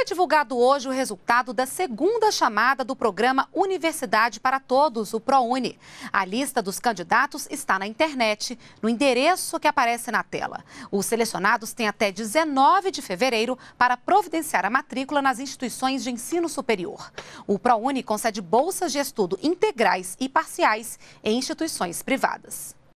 Foi divulgado hoje o resultado da segunda chamada do programa Universidade para Todos, o ProUni. A lista dos candidatos está na internet, no endereço que aparece na tela. Os selecionados têm até 19 de fevereiro para providenciar a matrícula nas instituições de ensino superior. O ProUni concede bolsas de estudo integrais e parciais em instituições privadas.